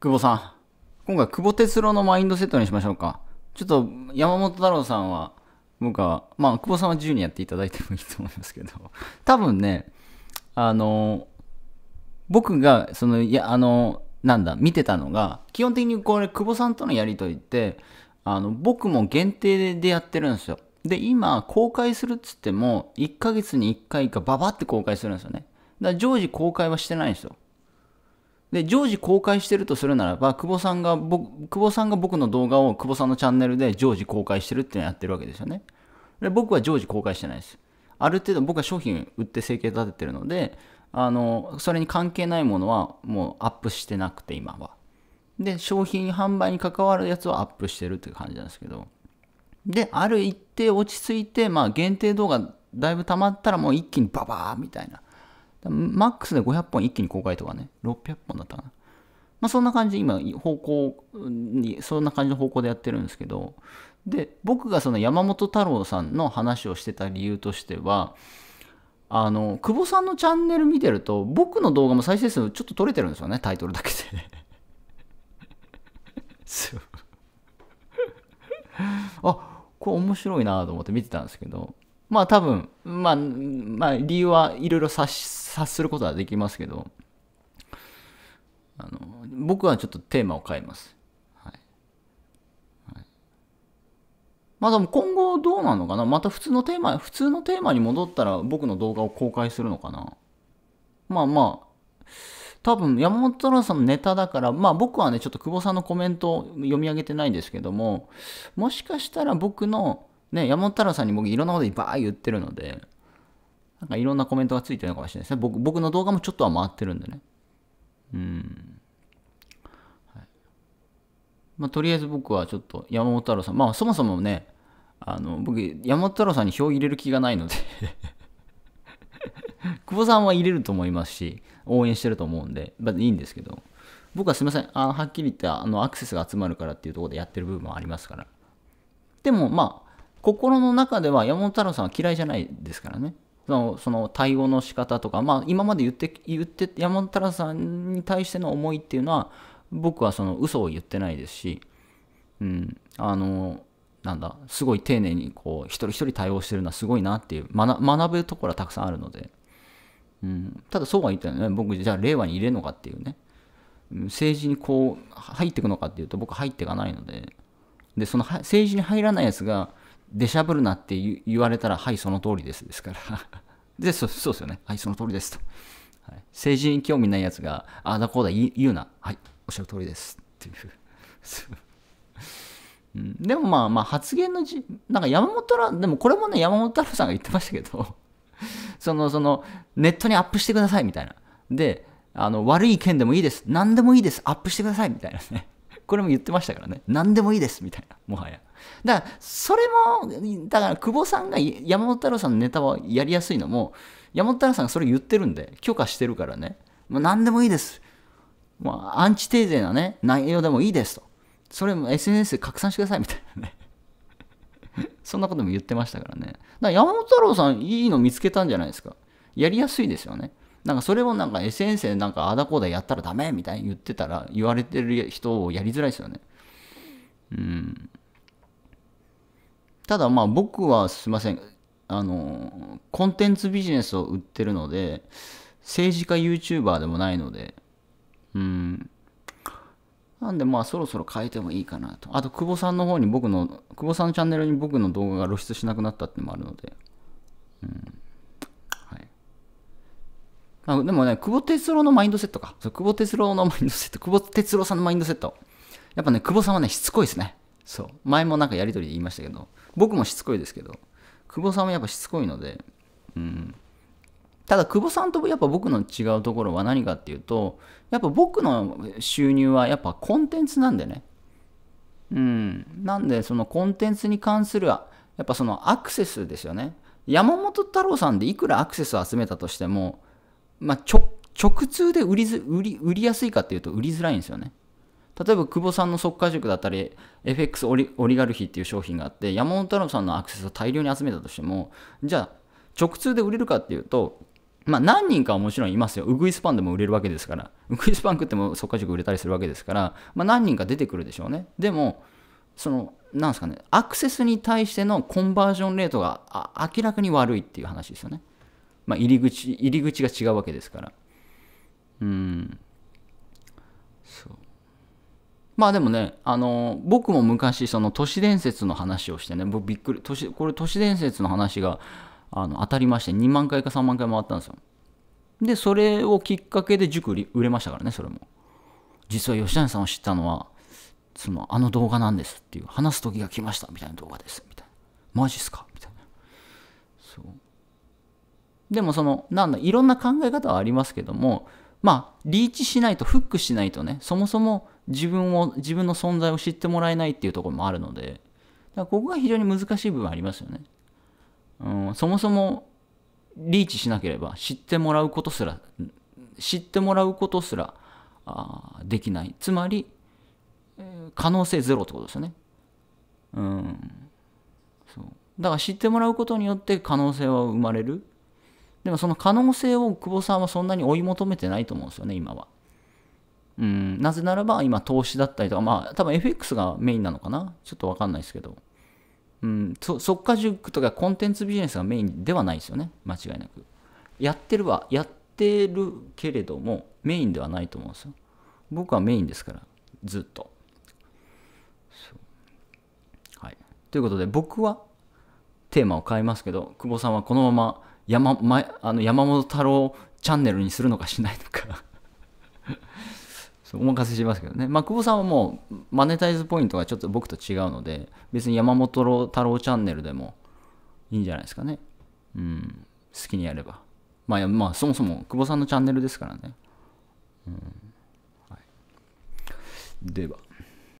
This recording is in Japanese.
久保さん。今回、久保哲郎のマインドセットにしましょうか。ちょっと、山本太郎さんは、僕は、まあ、久保さんは自由にやっていただいてもいいと思いますけど、多分ね、あの、僕が、その、いや、あの、なんだ、見てたのが、基本的にこれ、久保さんとのやりとりって、あの、僕も限定でやってるんですよ。で、今、公開するっつっても、1ヶ月に1回か、ババって公開するんですよね。だから、常時公開はしてないんですよ。で、常時公開してるとするならば、久保さんが、僕、久保さんが僕の動画を久保さんのチャンネルで常時公開してるっていうのをやってるわけですよね。で、僕は常時公開してないです。ある程度僕は商品売って生計立ててるので、あの、それに関係ないものはもうアップしてなくて、今は。で、商品販売に関わるやつはアップしてるっていう感じなんですけど。で、ある一定落ち着いて、まあ限定動画だいぶ溜まったらもう一気にババーみたいな。マックスで500本一気に公開とかね、600本だったかな。まあそんな感じ今、方向に、そんな感じの方向でやってるんですけど、で、僕がその山本太郎さんの話をしてた理由としては、あの、久保さんのチャンネル見てると、僕の動画も再生数ちょっと取れてるんですよね、タイトルだけで そう。あ、これ面白いなと思って見てたんですけど、まあ多分、まあ、まあ理由はいろいろ察することはできますけど、あの、僕はちょっとテーマを変えます。はい。はい、まあでも今後どうなのかなまた普通のテーマ、普通のテーマに戻ったら僕の動画を公開するのかなまあまあ、多分山本太郎さんのネタだから、まあ僕はね、ちょっと久保さんのコメントを読み上げてないんですけども、もしかしたら僕のね、山本太郎さんに僕いろんなこといっぱい言ってるので、なんかいろんなコメントがついてるのかもしれないですね。僕僕の動画もちょっとは回ってるんでね。うん。はい、まあ、とりあえず僕はちょっと山本太郎さん、まあそもそもね、あの、僕、山本太郎さんに票入れる気がないので 久保さんは入れると思いますし、応援してると思うんで、まあ、いいんですけど、僕はすみません、あはっきり言って、あの、アクセスが集まるからっていうところでやってる部分もありますから。でも、まあ、心の中では山本太郎さんは嫌いじゃないですからね。そのその対応の仕方とか、まあ、今まで言って言って山本太郎さんに対しての思いっていうのは僕はその嘘を言ってないですし、うん、あのなんだすごい丁寧にこう一人一人対応してるのはすごいなっていう学ぶところはたくさんあるので、うん、ただそうは言ったよね僕じゃあ令和に入れるのかっていうね政治にこう入っていくのかっていうと僕入っていかないのででその政治に入らないやつが出しゃぶるなって言われたら、はい、その通りですですから で、そうそうですよね。はい、その通りですと。はい、政治に興味ないやつが、ああだこうだ言うな。はい、おっしゃる通りですっていう。ん、でもまあまあ発言のじ、なんか山本太郎、でもこれもね、山本太郎さんが言ってましたけど その、その、ネットにアップしてくださいみたいな。で、あの、悪い件でもいいです。何でもいいです。アップしてくださいみたいなね。これも言ってましたからね。何でもいいですみたいな、もはや。だから、それも、だから、久保さんが山本太郎さんのネタはやりやすいのも、山本太郎さんがそれ言ってるんで、許可してるからね、もう何でもいいです。まあ、アンチテーゼなね、内容でもいいですと。それも SNS で拡散してくださいみたいなね。そんなことも言ってましたからね。だから山本太郎さん、いいの見つけたんじゃないですか。やりやすいですよね。なんかそれをなんか SNS でなんかあだこうだやったらダメみたいに言ってたら、言われてる人をやりづらいですよね。うん。ただまあ僕はすいませんあのコンテンツビジネスを売ってるので政治家 YouTuber でもないのでうんなんでまあそろそろ変えてもいいかなとあと久保さんの方に僕の久保さんのチャンネルに僕の動画が露出しなくなったってのもあるのでうんあでもね、久保哲郎のマインドセットか。そう久保哲郎のマインドセット。久保哲郎さんのマインドセット。やっぱね、久保さんはね、しつこいですね。そう前もなんかやり取りで言いましたけど僕もしつこいですけど久保さんもやっぱしつこいので、うん、ただ久保さんとやっぱ僕の違うところは何かっていうとやっぱ僕の収入はやっぱコンテンツなんでねうんなんでそのコンテンツに関するやっぱそのアクセスですよね山本太郎さんでいくらアクセスを集めたとしても、まあ、直通で売り売りやすいかっていうと売りづらいんですよね。例えば久保さんの即価塾だったり FX オリオリガルヒっていう商品があって山本太郎さんのアクセスを大量に集めたとしてもじゃあ直通で売れるかっていうとまあ何人かはもちろんいますよ。ウグイスパンでも売れるわけですから。ウグイスパン食っても即価塾売れたりするわけですから、まあ何人か出てくるでしょうね。でも、その、なんですかね、アクセスに対してのコンバージョンレートが明らかに悪いっていう話ですよね。まあ入り口、入り口が違うわけですから。うん。まあでもね、あの僕も昔、その都市伝説の話をしてね、僕びっくり、都市これ都市伝説の話があの当たりまして、2万回か3万回回ったんですよ。で、それをきっかけで塾売れましたからね、それも。実は吉谷さんを知ったのは、そのあの動画なんですっていう、話す時が来ましたみたいな動画です、みたいな。マジっすかみたいな。そう。でもその、なんだ、いろんな考え方はありますけども、まあ、リーチしないと、フックしないとね、そもそも自分を、自分の存在を知ってもらえないっていうところもあるので、だからここが非常に難しい部分ありますよね。うん、そもそもリーチしなければ知ってもらうことすら、知ってもらうことすらあできない。つまり、可能性ゼロってことですよね。うん。そう。だから知ってもらうことによって可能性は生まれる。でもその可能性を久保さんはそんなに追い求めてないと思うんですよね、今は。うん、なぜならば今投資だったりとか、まあ多分 FX がメインなのかなちょっとわかんないですけど。うん、即価塾とかコンテンツビジネスがメインではないですよね、間違いなく。やってるは、やってるけれども、メインではないと思うんですよ。僕はメインですから、ずっと。はい、ということで、僕はテーマを変えますけど、久保さんはこのまま山,、ま、あの山本太郎チャンネルにするのかしないのかお任せしますけどね。まあ、久保さんはもう、マネタイズポイントがちょっと僕と違うので、別に山本太郎チャンネルでもいいんじゃないですかね。うん、好きにやれば。まあ、まあ、そもそも久保さんのチャンネルですからね。うんはい、では。